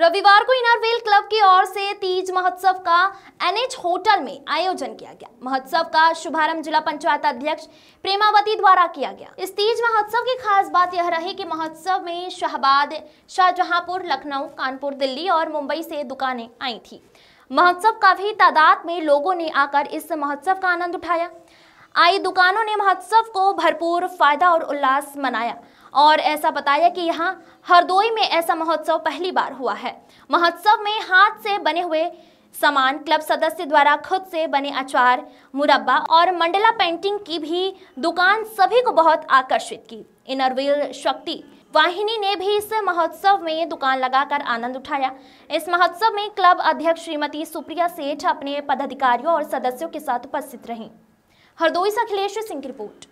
रविवार को इनरवेल क्लब की ओर से तीज महोत्सव का एनएच होटल में आयोजन किया गया महोत्सव का शुभारंभ जिला पंचायत अध्यक्ष प्रेमावती द्वारा किया गया इस तीज महोत्सव की खास बात यह रही कि महोत्सव में शाहबाद शाहजहांपुर लखनऊ कानपुर दिल्ली और मुंबई से दुकानें आई थी महोत्सव काफी तादाद में लोगों ने आकर इस महोत्सव का आनंद उठाया आई दुकानों ने महोत्सव को भरपूर फायदा और उल्लास मनाया और ऐसा बताया कि यहाँ हरदोई में ऐसा महोत्सव पहली बार हुआ है महोत्सव में हाथ से बने हुए सामान क्लब सदस्य द्वारा खुद से बने अचार मुरब्बा और मंडला पेंटिंग की भी दुकान सभी को बहुत आकर्षित की इनरवील शक्ति वाहिनी ने भी इस महोत्सव में दुकान लगाकर आनंद उठाया इस महोत्सव में क्लब अध्यक्ष श्रीमती सुप्रिया सेठ अपने पदाधिकारियों और सदस्यों के साथ उपस्थित रहीं हरदोई से अखिलेश सिंह की रिपोर्ट